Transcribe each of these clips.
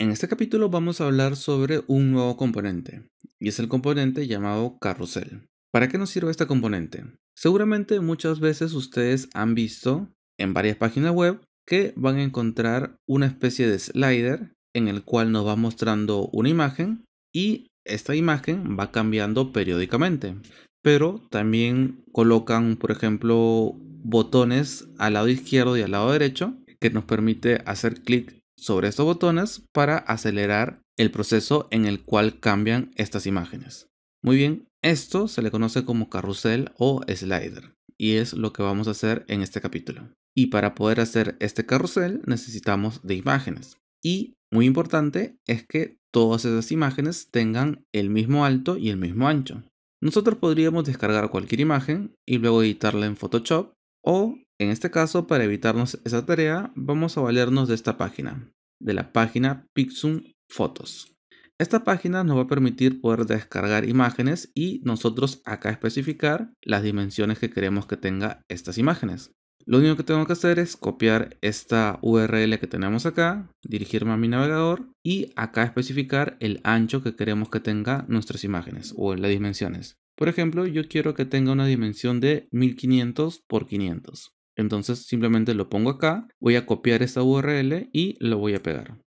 En este capítulo vamos a hablar sobre un nuevo componente, y es el componente llamado carrusel. ¿Para qué nos sirve esta componente? Seguramente muchas veces ustedes han visto en varias páginas web que van a encontrar una especie de slider en el cual nos va mostrando una imagen y esta imagen va cambiando periódicamente. Pero también colocan, por ejemplo, botones al lado izquierdo y al lado derecho que nos permite hacer clic sobre estos botones para acelerar el proceso en el cual cambian estas imágenes. Muy bien, esto se le conoce como carrusel o slider y es lo que vamos a hacer en este capítulo. Y para poder hacer este carrusel necesitamos de imágenes. Y muy importante es que todas esas imágenes tengan el mismo alto y el mismo ancho. Nosotros podríamos descargar cualquier imagen y luego editarla en Photoshop o en este caso, para evitarnos esa tarea, vamos a valernos de esta página, de la página Pixum Photos. Esta página nos va a permitir poder descargar imágenes y nosotros acá especificar las dimensiones que queremos que tenga estas imágenes. Lo único que tengo que hacer es copiar esta URL que tenemos acá, dirigirme a mi navegador y acá especificar el ancho que queremos que tenga nuestras imágenes o las dimensiones. Por ejemplo, yo quiero que tenga una dimensión de 1500 por 500. Entonces simplemente lo pongo acá, voy a copiar esta URL y lo voy a pegar.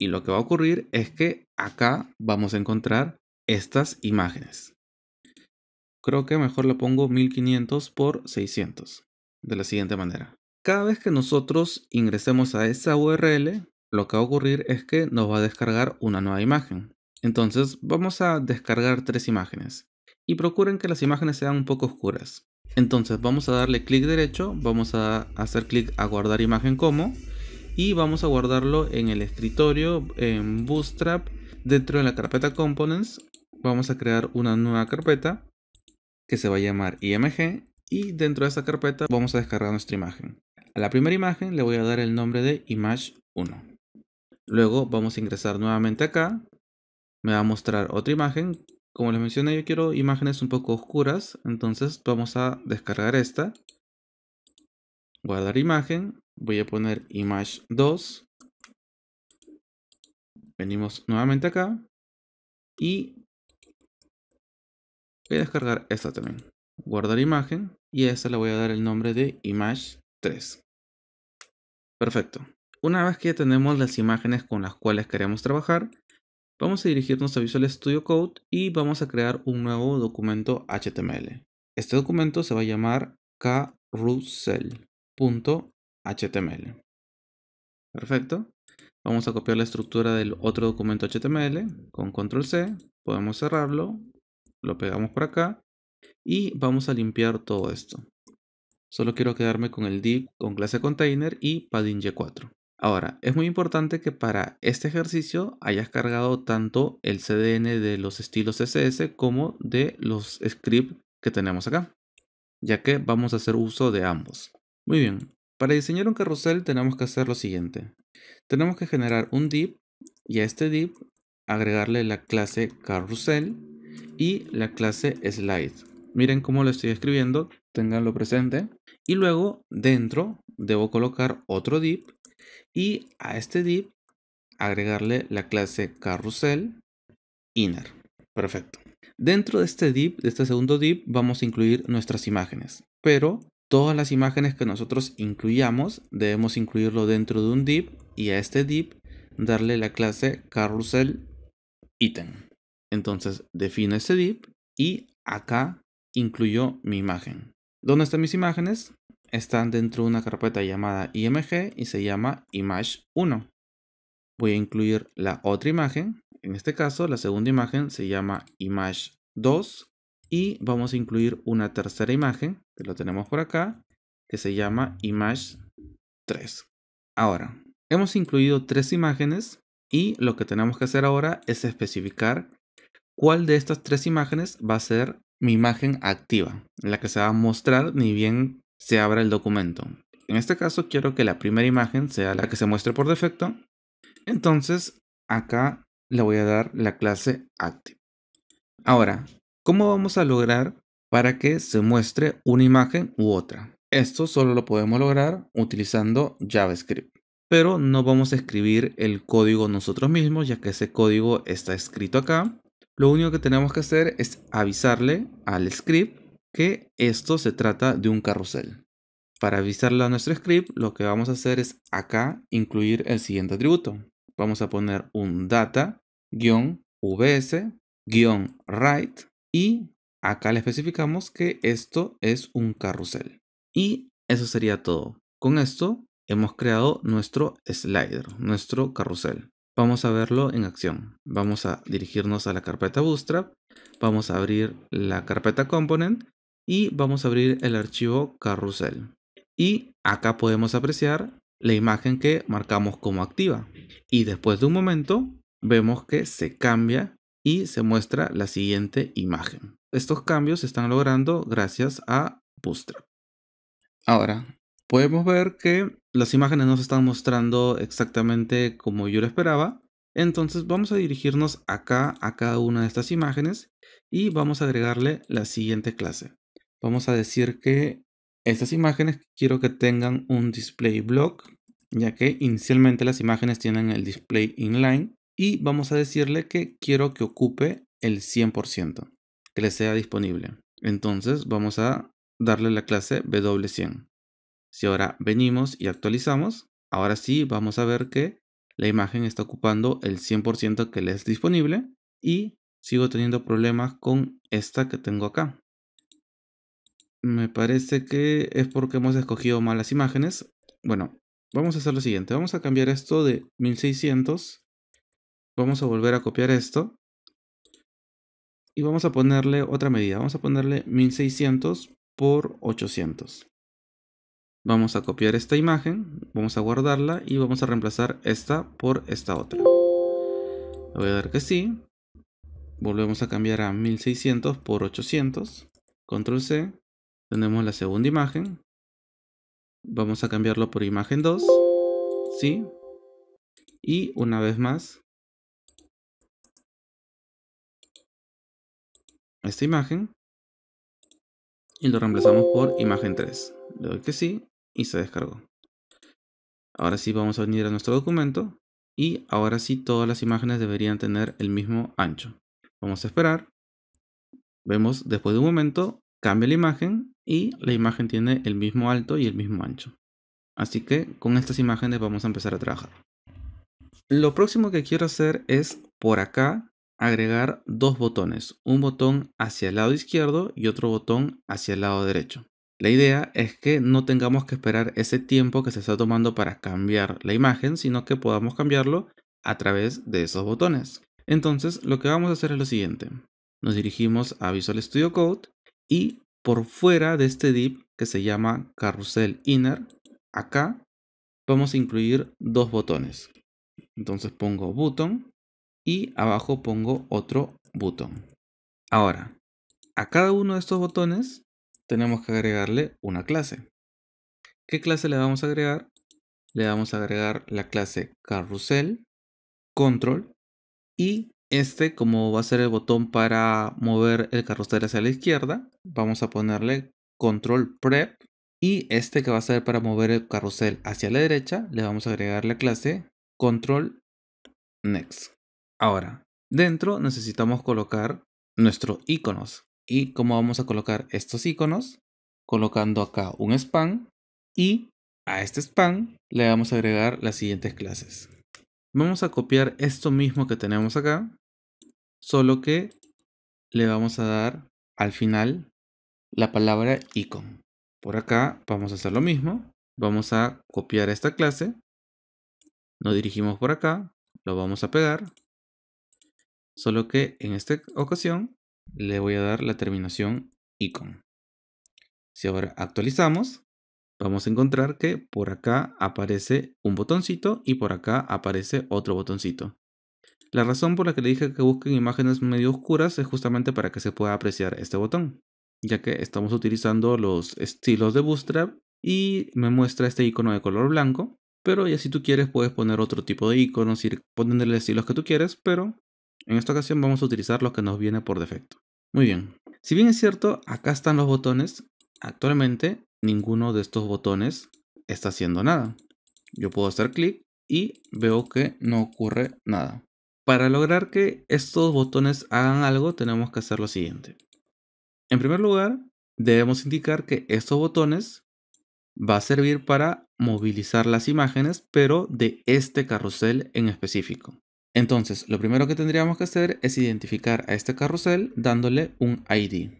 Y lo que va a ocurrir es que acá vamos a encontrar estas imágenes. Creo que mejor lo pongo 1500 por 600 de la siguiente manera. Cada vez que nosotros ingresemos a esa URL, lo que va a ocurrir es que nos va a descargar una nueva imagen. Entonces vamos a descargar tres imágenes y procuren que las imágenes sean un poco oscuras. Entonces vamos a darle clic derecho, vamos a hacer clic a guardar imagen como y vamos a guardarlo en el escritorio en Bootstrap dentro de la carpeta Components. Vamos a crear una nueva carpeta que se va a llamar IMG y dentro de esa carpeta vamos a descargar nuestra imagen. A la primera imagen le voy a dar el nombre de Image 1. Luego vamos a ingresar nuevamente acá. Me va a mostrar otra imagen como les mencioné, yo quiero imágenes un poco oscuras, entonces vamos a descargar esta. Guardar imagen, voy a poner image 2. Venimos nuevamente acá y voy a descargar esta también. Guardar imagen y a esta le voy a dar el nombre de image 3. Perfecto. Una vez que ya tenemos las imágenes con las cuales queremos trabajar, Vamos a dirigirnos a Visual Studio Code y vamos a crear un nuevo documento HTML. Este documento se va a llamar carousel.html. Perfecto. Vamos a copiar la estructura del otro documento HTML con control C. Podemos cerrarlo. Lo pegamos por acá. Y vamos a limpiar todo esto. Solo quiero quedarme con el div con clase container y padding g 4 Ahora, es muy importante que para este ejercicio hayas cargado tanto el CDN de los estilos CSS como de los scripts que tenemos acá, ya que vamos a hacer uso de ambos. Muy bien, para diseñar un carrusel tenemos que hacer lo siguiente. Tenemos que generar un div y a este div agregarle la clase carrusel y la clase slide. Miren cómo lo estoy escribiendo, tenganlo presente. Y luego dentro debo colocar otro div y a este div agregarle la clase carrusel inner. Perfecto. Dentro de este div, de este segundo div, vamos a incluir nuestras imágenes, pero todas las imágenes que nosotros incluyamos debemos incluirlo dentro de un div y a este div darle la clase carrusel item. Entonces defino este div y acá incluyo mi imagen. ¿Dónde están mis imágenes? están dentro de una carpeta llamada img y se llama image1. Voy a incluir la otra imagen, en este caso la segunda imagen se llama image2 y vamos a incluir una tercera imagen, que lo tenemos por acá, que se llama image3. Ahora, hemos incluido tres imágenes y lo que tenemos que hacer ahora es especificar cuál de estas tres imágenes va a ser mi imagen activa, la que se va a mostrar ni bien se abra el documento. En este caso quiero que la primera imagen sea la que se muestre por defecto. Entonces acá le voy a dar la clase active. Ahora, ¿cómo vamos a lograr para que se muestre una imagen u otra? Esto solo lo podemos lograr utilizando JavaScript. Pero no vamos a escribir el código nosotros mismos, ya que ese código está escrito acá. Lo único que tenemos que hacer es avisarle al script que esto se trata de un carrusel. Para avisarle a nuestro script, lo que vamos a hacer es acá incluir el siguiente atributo. Vamos a poner un data-vs-write y acá le especificamos que esto es un carrusel. Y eso sería todo. Con esto hemos creado nuestro slider, nuestro carrusel. Vamos a verlo en acción. Vamos a dirigirnos a la carpeta Bootstrap. Vamos a abrir la carpeta Component y vamos a abrir el archivo carrusel. Y acá podemos apreciar la imagen que marcamos como activa. Y después de un momento vemos que se cambia y se muestra la siguiente imagen. Estos cambios se están logrando gracias a Bootstrap. Ahora, podemos ver que las imágenes no se están mostrando exactamente como yo lo esperaba. Entonces vamos a dirigirnos acá a cada una de estas imágenes y vamos a agregarle la siguiente clase vamos a decir que estas imágenes quiero que tengan un display block, ya que inicialmente las imágenes tienen el display inline. Y vamos a decirle que quiero que ocupe el 100%, que le sea disponible. Entonces vamos a darle la clase W100. Si ahora venimos y actualizamos, ahora sí vamos a ver que la imagen está ocupando el 100% que le es disponible y sigo teniendo problemas con esta que tengo acá. Me parece que es porque hemos escogido malas imágenes. Bueno, vamos a hacer lo siguiente. Vamos a cambiar esto de 1600. Vamos a volver a copiar esto. Y vamos a ponerle otra medida. Vamos a ponerle 1600 por 800. Vamos a copiar esta imagen. Vamos a guardarla y vamos a reemplazar esta por esta otra. Voy a dar que sí. Volvemos a cambiar a 1600 por 800. Control C. Tenemos la segunda imagen. Vamos a cambiarlo por imagen 2. Sí. Y una vez más. Esta imagen. Y lo reemplazamos por imagen 3. Le doy que sí y se descargó. Ahora sí vamos a venir a nuestro documento. Y ahora sí todas las imágenes deberían tener el mismo ancho. Vamos a esperar. Vemos después de un momento cambia la imagen y la imagen tiene el mismo alto y el mismo ancho. Así que con estas imágenes vamos a empezar a trabajar. Lo próximo que quiero hacer es por acá agregar dos botones, un botón hacia el lado izquierdo y otro botón hacia el lado derecho. La idea es que no tengamos que esperar ese tiempo que se está tomando para cambiar la imagen, sino que podamos cambiarlo a través de esos botones. Entonces lo que vamos a hacer es lo siguiente. Nos dirigimos a Visual Studio Code y por fuera de este div que se llama carrusel inner, acá vamos a incluir dos botones. Entonces pongo button y abajo pongo otro button Ahora, a cada uno de estos botones tenemos que agregarle una clase. ¿Qué clase le vamos a agregar? Le vamos a agregar la clase carrusel, control y este, como va a ser el botón para mover el carrusel hacia la izquierda, vamos a ponerle control prep. Y este que va a ser para mover el carrusel hacia la derecha, le vamos a agregar la clase control next. Ahora, dentro necesitamos colocar nuestros iconos. ¿Y cómo vamos a colocar estos iconos? Colocando acá un span y a este span le vamos a agregar las siguientes clases. Vamos a copiar esto mismo que tenemos acá, solo que le vamos a dar al final la palabra icon. Por acá vamos a hacer lo mismo. Vamos a copiar esta clase. Nos dirigimos por acá. Lo vamos a pegar. Solo que en esta ocasión le voy a dar la terminación icon. Si ahora actualizamos, vamos a encontrar que por acá aparece un botoncito y por acá aparece otro botoncito. La razón por la que le dije que busquen imágenes medio oscuras es justamente para que se pueda apreciar este botón, ya que estamos utilizando los estilos de Bootstrap y me muestra este icono de color blanco, pero ya si tú quieres puedes poner otro tipo de iconos y ponerle estilos que tú quieres, pero en esta ocasión vamos a utilizar los que nos viene por defecto. Muy bien, si bien es cierto, acá están los botones, actualmente ninguno de estos botones está haciendo nada. Yo puedo hacer clic y veo que no ocurre nada. Para lograr que estos botones hagan algo tenemos que hacer lo siguiente. En primer lugar, debemos indicar que estos botones va a servir para movilizar las imágenes, pero de este carrusel en específico. Entonces, lo primero que tendríamos que hacer es identificar a este carrusel dándole un ID.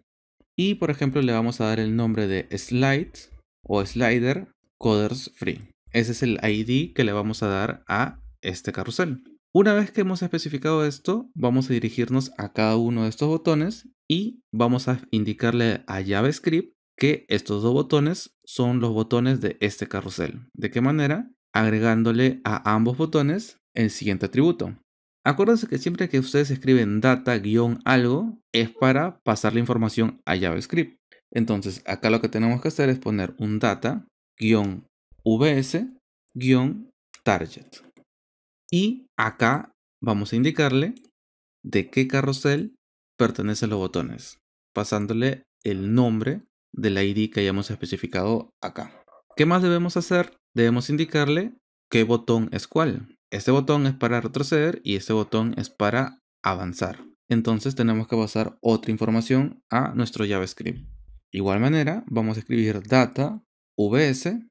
Y por ejemplo le vamos a dar el nombre de slide o slider coders free. Ese es el ID que le vamos a dar a este carrusel. Una vez que hemos especificado esto, vamos a dirigirnos a cada uno de estos botones y vamos a indicarle a JavaScript que estos dos botones son los botones de este carrusel. ¿De qué manera? Agregándole a ambos botones el siguiente atributo, Acuérdense que siempre que ustedes escriben data-algo es para pasar la información a JavaScript. Entonces, acá lo que tenemos que hacer es poner un data-vs-target. Y acá vamos a indicarle de qué carrusel pertenecen los botones, pasándole el nombre de la ID que hayamos especificado acá. ¿Qué más debemos hacer? Debemos indicarle qué botón es cuál. Este botón es para retroceder y este botón es para avanzar. Entonces tenemos que pasar otra información a nuestro JavaScript. igual manera, vamos a escribir data vs-slide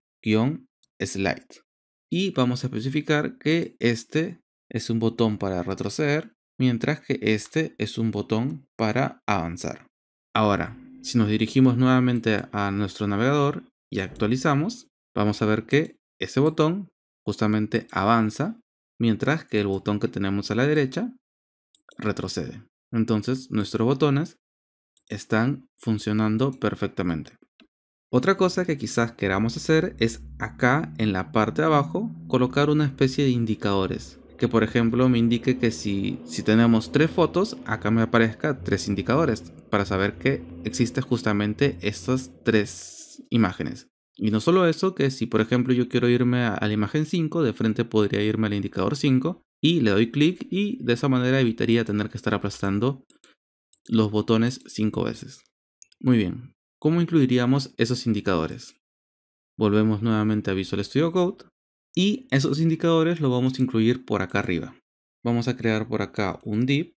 y vamos a especificar que este es un botón para retroceder, mientras que este es un botón para avanzar. Ahora, si nos dirigimos nuevamente a nuestro navegador y actualizamos, vamos a ver que ese botón justamente avanza mientras que el botón que tenemos a la derecha retrocede. Entonces nuestros botones están funcionando perfectamente. Otra cosa que quizás queramos hacer es acá en la parte de abajo colocar una especie de indicadores. Que por ejemplo me indique que si, tenemos tres fotos, acá me aparezca tres indicadores para saber que existen justamente estas tres imágenes. Y no solo eso, que si por ejemplo yo quiero irme a, la imagen 5, de frente podría irme al indicador 5 y le doy clic y de esa manera evitaría tener que estar aplastando los botones 5 veces. Muy bien, ¿cómo incluiríamos esos indicadores? Volvemos nuevamente a Visual Studio Code y esos indicadores los vamos a incluir por acá arriba. Vamos a crear por acá un div.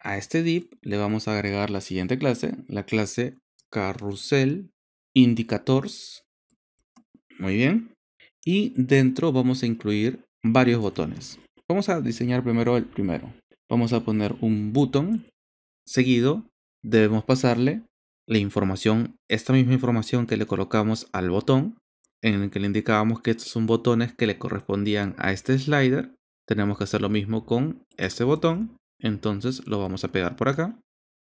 A este div le vamos a agregar la siguiente clase, la clase carrusel indicators muy bien. Y dentro vamos a incluir varios botones. Vamos a diseñar primero el primero. Vamos a poner un botón. Seguido debemos pasarle la información, esta misma información que le colocamos al botón, en el que le indicábamos que estos son botones que le correspondían a este slider. Tenemos que hacer lo mismo con este botón. Entonces lo vamos a pegar por acá.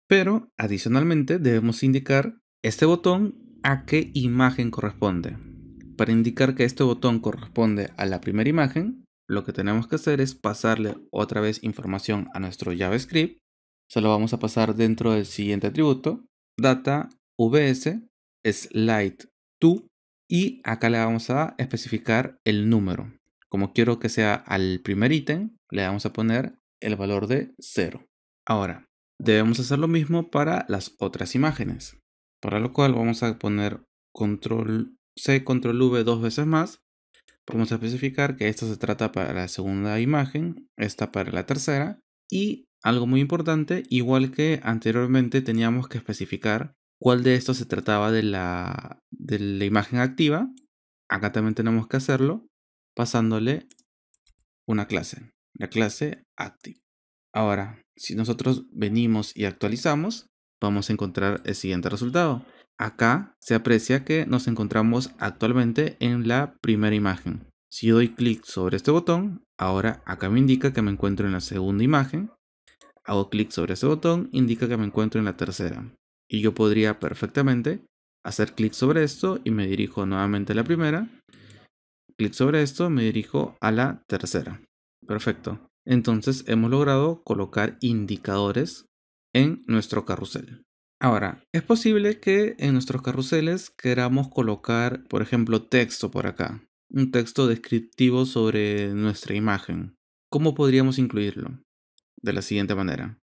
Pero adicionalmente debemos indicar este botón a qué imagen corresponde. Para indicar que este botón corresponde a la primera imagen, lo que tenemos que hacer es pasarle otra vez información a nuestro JavaScript. Se lo vamos a pasar dentro del siguiente atributo, data vs slide to y acá le vamos a especificar el número. Como quiero que sea al primer ítem, le vamos a poner el valor de 0. Ahora, debemos hacer lo mismo para las otras imágenes, para lo cual vamos a poner control C control V dos veces más, Vamos a especificar que esta se trata para la segunda imagen, esta para la tercera y algo muy importante, igual que anteriormente teníamos que especificar cuál de estos se trataba de la, de la imagen activa, acá también tenemos que hacerlo pasándole una clase, la clase active. Ahora, si nosotros venimos y actualizamos, vamos a encontrar el siguiente resultado. Acá se aprecia que nos encontramos actualmente en la primera imagen. Si doy clic sobre este botón, ahora acá me indica que me encuentro en la segunda imagen. Hago clic sobre este botón, indica que me encuentro en la tercera. Y yo podría perfectamente hacer clic sobre esto y me dirijo nuevamente a la primera. Clic sobre esto, me dirijo a la tercera. Perfecto. Entonces hemos logrado colocar indicadores en nuestro carrusel. Ahora, es posible que en nuestros carruseles queramos colocar, por ejemplo, texto por acá, un texto descriptivo sobre nuestra imagen. ¿Cómo podríamos incluirlo? De la siguiente manera.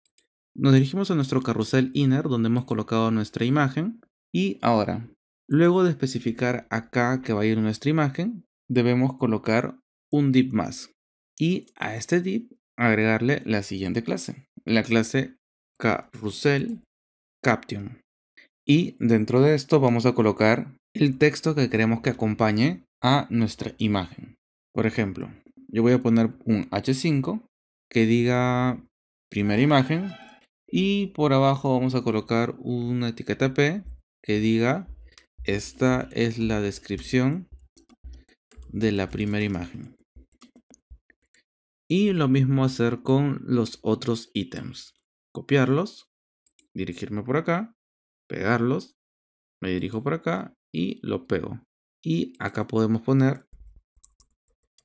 Nos dirigimos a nuestro carrusel inner donde hemos colocado nuestra imagen y ahora, luego de especificar acá que va a ir nuestra imagen, debemos colocar un div más y a este div agregarle la siguiente clase, la clase carrusel Caption. Y dentro de esto vamos a colocar el texto que queremos que acompañe a nuestra imagen. Por ejemplo, yo voy a poner un H5 que diga primera imagen y por abajo vamos a colocar una etiqueta P que diga esta es la descripción de la primera imagen. Y lo mismo hacer con los otros ítems. Copiarlos dirigirme por acá, pegarlos, me dirijo por acá y lo pego. Y acá podemos poner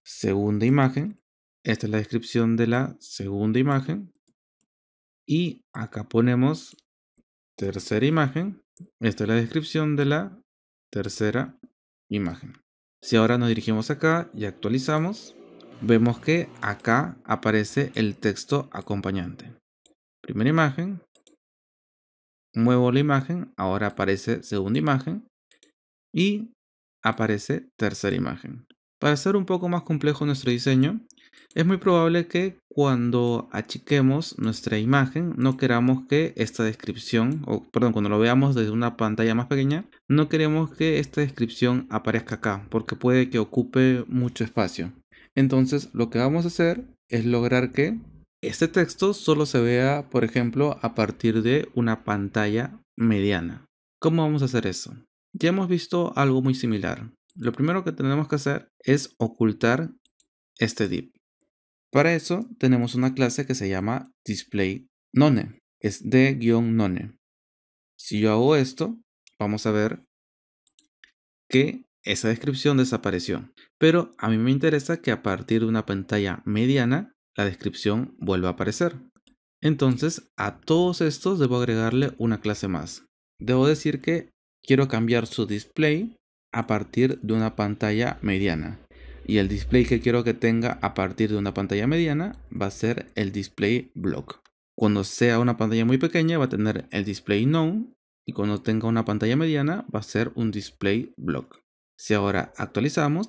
segunda imagen. Esta es la descripción de la segunda imagen. Y acá ponemos tercera imagen. Esta es la descripción de la tercera imagen. Si ahora nos dirigimos acá y actualizamos, vemos que acá aparece el texto acompañante. Primera imagen, muevo la imagen, ahora aparece segunda imagen y aparece tercera imagen. Para hacer un poco más complejo nuestro diseño, es muy probable que cuando achiquemos nuestra imagen no queramos que esta descripción, o perdón, cuando lo veamos desde una pantalla más pequeña, no queremos que esta descripción aparezca acá, porque puede que ocupe mucho espacio. Entonces lo que vamos a hacer es lograr que este texto solo se vea, por ejemplo, a partir de una pantalla mediana. ¿Cómo vamos a hacer eso? Ya hemos visto algo muy similar. Lo primero que tenemos que hacer es ocultar este div. Para eso tenemos una clase que se llama none. Es de-none. Si yo hago esto, vamos a ver que esa descripción desapareció. Pero a mí me interesa que a partir de una pantalla mediana la descripción vuelve a aparecer. Entonces, a todos estos debo agregarle una clase más. Debo decir que quiero cambiar su display a partir de una pantalla mediana. Y el display que quiero que tenga a partir de una pantalla mediana va a ser el display block. Cuando sea una pantalla muy pequeña va a tener el display known y cuando tenga una pantalla mediana va a ser un display block. Si ahora actualizamos,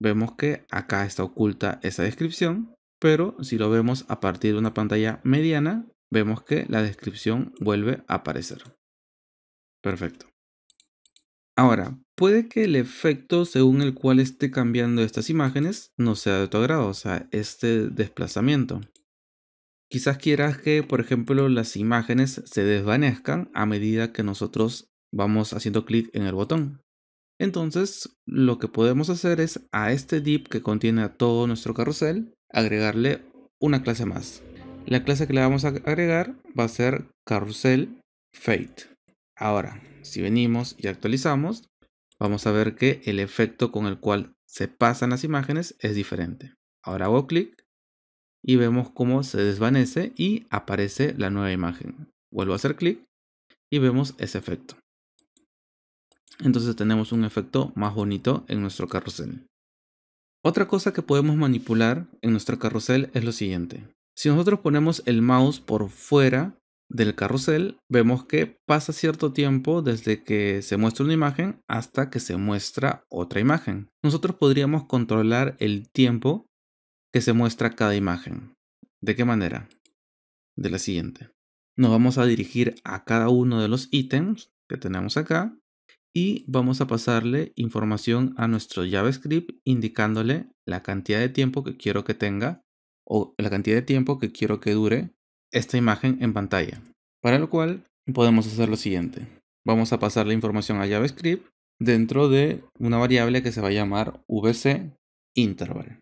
vemos que acá está oculta esa descripción pero si lo vemos a partir de una pantalla mediana, vemos que la descripción vuelve a aparecer. Perfecto. Ahora, puede que el efecto según el cual esté cambiando estas imágenes no sea de tu agrado, o sea, este desplazamiento. Quizás quieras que, por ejemplo, las imágenes se desvanezcan a medida que nosotros vamos haciendo clic en el botón. Entonces, lo que podemos hacer es a este div que contiene a todo nuestro carrusel, agregarle una clase más. La clase que le vamos a agregar va a ser carrusel fade. Ahora, si venimos y actualizamos, vamos a ver que el efecto con el cual se pasan las imágenes es diferente. Ahora hago clic y vemos cómo se desvanece y aparece la nueva imagen. Vuelvo a hacer clic y vemos ese efecto. Entonces tenemos un efecto más bonito en nuestro carrusel. Otra cosa que podemos manipular en nuestro carrusel es lo siguiente. Si nosotros ponemos el mouse por fuera del carrusel, vemos que pasa cierto tiempo desde que se muestra una imagen hasta que se muestra otra imagen. Nosotros podríamos controlar el tiempo que se muestra cada imagen. ¿De qué manera? De la siguiente. Nos vamos a dirigir a cada uno de los ítems que tenemos acá y vamos a pasarle información a nuestro JavaScript indicándole la cantidad de tiempo que quiero que tenga o la cantidad de tiempo que quiero que dure esta imagen en pantalla. Para lo cual podemos hacer lo siguiente. Vamos a pasar la información a JavaScript dentro de una variable que se va a llamar vcInterval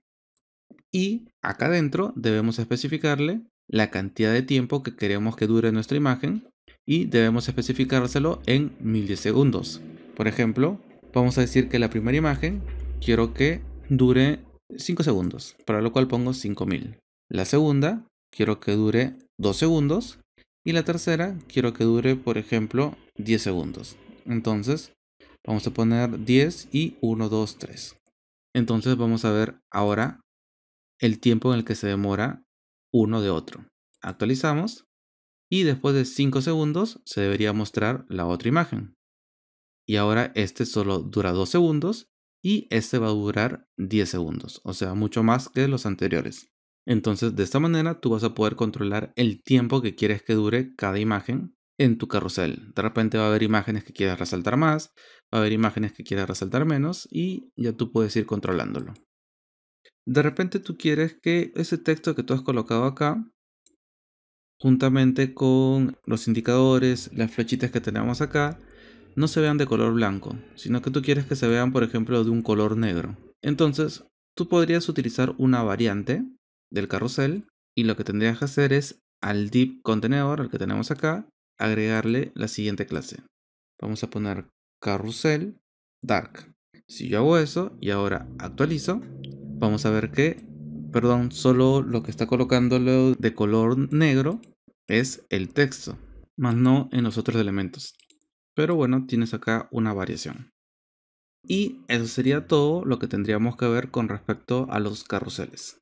Y acá dentro debemos especificarle la cantidad de tiempo que queremos que dure nuestra imagen y debemos especificárselo en milisegundos. Por ejemplo, vamos a decir que la primera imagen quiero que dure 5 segundos, para lo cual pongo 5000. La segunda quiero que dure 2 segundos y la tercera quiero que dure, por ejemplo, 10 segundos. Entonces, vamos a poner 10 y 1, 2, 3. Entonces vamos a ver ahora el tiempo en el que se demora uno de otro. Actualizamos y después de 5 segundos se debería mostrar la otra imagen y ahora este solo dura 2 segundos y este va a durar 10 segundos, o sea, mucho más que los anteriores. Entonces, de esta manera tú vas a poder controlar el tiempo que quieres que dure cada imagen en tu carrusel. De repente va a haber imágenes que quieras resaltar más, va a haber imágenes que quieras resaltar menos y ya tú puedes ir controlándolo. De repente tú quieres que ese texto que tú has colocado acá, juntamente con los indicadores, las flechitas que tenemos acá, no se vean de color blanco, sino que tú quieres que se vean, por ejemplo, de un color negro. Entonces, tú podrías utilizar una variante del carrusel y lo que tendrías que hacer es al deep contenedor, al que tenemos acá, agregarle la siguiente clase. Vamos a poner carrusel dark. Si yo hago eso y ahora actualizo, vamos a ver que, perdón, solo lo que está colocándolo de color negro es el texto, más no en los otros elementos. Pero bueno, tienes acá una variación. Y eso sería todo lo que tendríamos que ver con respecto a los carruseles.